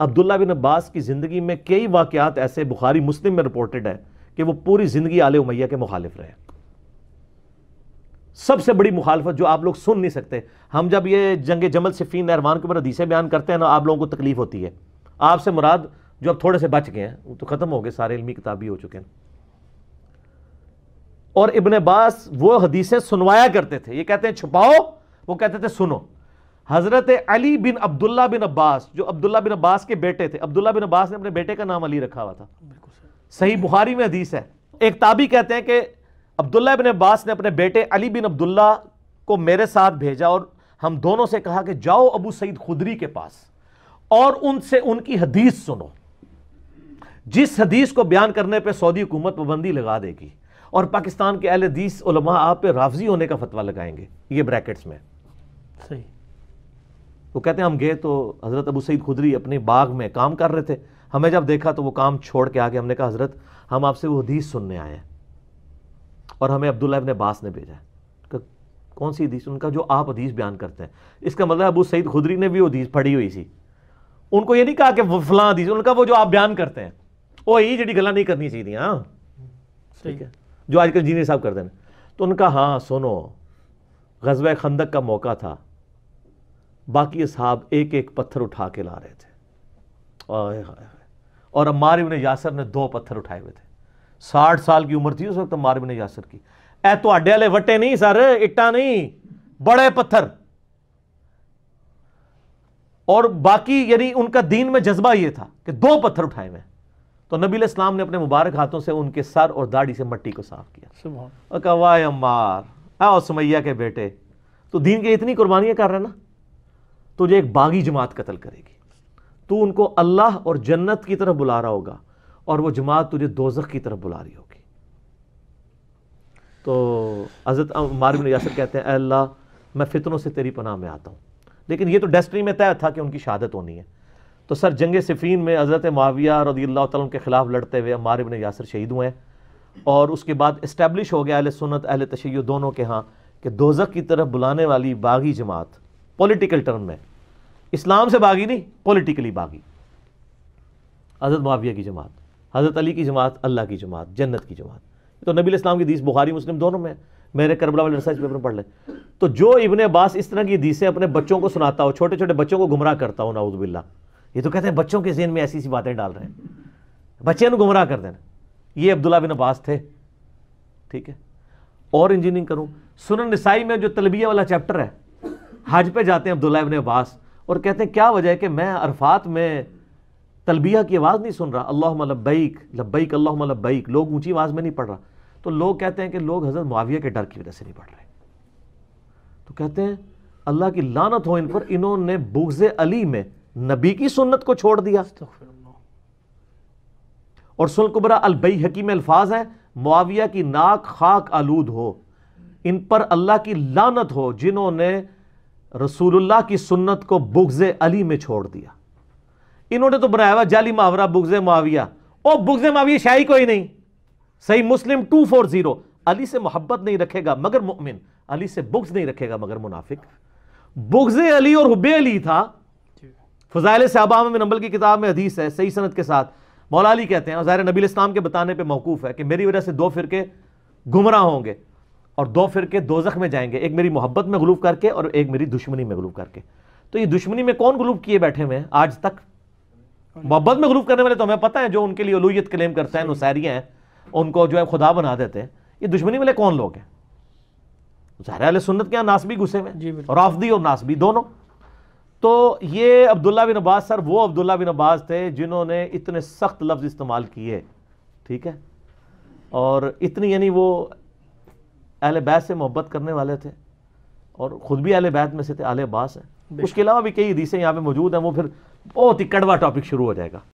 अब्दुल्ला बिन अब्बास की ज़िंदगी में कई वाक़ात ऐसे बुखारी मुस्लिम में रिपोर्टेड हैं कि वो पूरी ज़िंदगी आल उमैया के मुखालिफ रहे सबसे बड़ी मुखालफत जो आप लोग सुन नहीं सकते हम जब ये जंग जमल सिफीन नहरवान के ऊपर हदीसें बयान करते हैं ना आप लोगों को तकलीफ़ होती है आपसे मुराद जो अब थोड़े से बच गए हैं वो तो ख़त्म हो गए सारे इलमी किताबी हो चुके हैं और इबन अब्बास वो हदीसें सुनवाया करते थे ये कहते हैं छुपाओ वो कहते थे सुनो हज़रत अली बिन अब्दुल्ला बिन अब्बास जो अब्दुल्ला बिन अब्बास के बेटे थे अब्दुल्ला बिन अब्बास ने अपने बेटे का नाम अली रखा हुआ था सही बुहारी में हदीस है एक ताबी कहते हैं कि अब्दुल्ला बिन अब्बास ने अपने बेटे अली बिन अब्दुल्ला को मेरे साथ भेजा और हम दोनों से कहा कि जाओ अबू सईद खुदरी के पास और उनसे उनकी हदीस सुनो जिस हदीस को बयान करने पर सऊदी हुकूमत पाबंदी लगा देगी और पाकिस्तान के अहल हदीस आप पे राफजी होने का फतवा लगाएंगे ये ब्रैकेट्स में सही वो कहते हैं हम गए तो हज़रत अबू सईद खुदरी अपने बाग में काम कर रहे थे हमें जब देखा तो वो काम छोड़ के आके हमने कहा हज़रत हम आपसे वो हदीस सुनने आए हैं और हमें अब्दुल्ला ने बास ने भेजा है तो कौन सी हदीस उनका जो आप हदीस बयान करते हैं इसका मतलब अबू सईद खुदरी ने भी हदीस पढ़ी हुई सी उनको ये नहीं कहा कि फलां हदीस उनका वो जो आप बयान करते हैं वो यही जी गला नहीं करनी चाहिए हाँ ठीक है जो आजकल जीने साहब करते हैं तो उनका हाँ सुनो गजब खंदक का मौका था बाकी साहब एक एक पत्थर उठा के ला रहे थे और अम्मार इबन यासर ने दो पत्थर उठाए हुए थे साठ साल की उम्र थी उस वक्त अम्मार इबन यासर की ए थोड़े वाले वटे नहीं सर इट्टा नहीं बड़े पत्थर और बाकी यानी उनका दीन में जज्बा ये था कि दो पत्थर उठाए हुए तो नबी इस्लाम ने अपने मुबारक हाथों से उनके सर और दाढ़ी से मट्टी को साफ किया और कहा वाह अम्मार आओ सुमैया के बेटे तो दीन की इतनी कुर्बानियां कर रहे ना तो ये एक बागी जमात कत्ल करेगी तो उनको अल्लाह और जन्नत की तरफ बुला रहा होगा और वह जमात तुझे दोजख की तरफ बुला रही होगी तो हज़रत अमार यासर कहते हैं अल्लाह मैं फ़ितरों से तेरी पनाह में आता हूँ लेकिन ये तो डेस्टनी में तय था कि उनकी शहादत होनी है तो सर जंग सिफीन में हज़रत माविया और रदील्ला के ख़िलाफ़ लड़ते हुए अमार यासर शहीद हुए हैं और उसके बाद इस्टेब्लिश हो गया अहल सुनत अहल तशैय दोनों के यहाँ कि दोजक की तरफ बुलाने वाली बागी जमात पॉलिटिकल टर्म में इस्लाम से बागी नहीं पॉलिटिकली बागी हज़रत माफिया की जमात हज़रत अली की जमात अल्लाह की जमात जन्नत की जमात तो नबी इस्लाम की दीस बुखारी मुस्लिम दोनों में मेरे करबला वाले रिसर्च पेपर पढ़ ले तो जो इबन अब्बास इस तरह की दीसें अपने बच्चों को सुनाता हो छोटे छोटे बच्चों को गुमराह करता हो नाउदबिल्ला ये तो कहते हैं बच्चों के जेहन में ऐसी सी बातें डाल रहे हैं बच्चों गुमराह कर देना ये अब्दुल्ला बिन अब्बास थे ठीक है और इंजीनियरिंग करूँ सुनन नसाई में जो तलबिया वाला चैप्टर है हज पर जाते हैं अब्दुल्ला इबन अब्बास और कहते हैं क्या वजह है कि मैं अरफात में तलबिया की आवाज़ नहीं सुन रहा अल्लाह लब्बैक लब्बैक अल्लाह लब्बैक लोग ऊंची आवाज़ में नहीं पढ़ रहा तो लोग कहते हैं कि लोग हज़रत मुआविया के डर की वजह से नहीं पढ़ रहे तो कहते हैं अल्लाह की लानत हो इन पर इन्होंने बुग्ज़ अली में नबी की सुन्नत को छोड़ दिया और सुलकुबरा अलबई हकीम अल्फाज हैं मुआविया की नाक खाक आलूद हो इन पर अल्लाह की लानत हो जिन्होंने रसूलुल्लाह की सुन्नत को बुगज़े अली में छोड़ दिया इन्होंने तो बनाया हुआ जाली मुहावरा बुगज़े मुआविया ओ बुगज़े मुआविया शाही कोई नहीं सही मुस्लिम टू फोर जीरो अली से मोहब्बत नहीं रखेगा मगर मोमिन अली से बुग्ज नहीं रखेगा मगर मुनाफिक बुगज़े अली और हुबे अली था फजाइल साहबा में नंबल की किताब में हदीस है सही सनत के साथ मौला अली कहते हैं और ज़ाहिर नबी इस्लाम के बताने पर मौकूफ़ है कि मेरी वजह से दो फिरके गुमराह होंगे और दो फिरके जख्म में जाएंगे एक मेरी मोहब्बत में गलूब करके और एक मेरी दुश्मनी में गलूब करके तो ये दुश्मनी में कौन गलूब किए बैठे हुए हैं आज तक मोहब्बत में गलूब करने वाले तो हमें पता है जो उनके लिए अलूयत क्लेम करते हैं नुसैरियाँ हैं उनको जो है खुदा बना देते हैं ये दुश्मनी वाले कौन लोग हैं ज़ाहिर सुन्नत के यहाँ नासबी गुस्से में और आफदी और नासबी दोनों तो ये अब्दुल्ला बिन अब्बास सर वो अब्दुल्ला बिन अब्बास थे जिन्होंने इतने सख्त लफ्ज़ इस्तेमाल किए ठीक है और इतनी यानी वो अहल बैत से मोहब्बत करने वाले थे और ख़ुद भी अहल बैत में से थे अहल बास हैं उसके अलावा भी कई हदीसें यहाँ पे मौजूद हैं वो फिर बहुत ही कड़वा टॉपिक शुरू हो जाएगा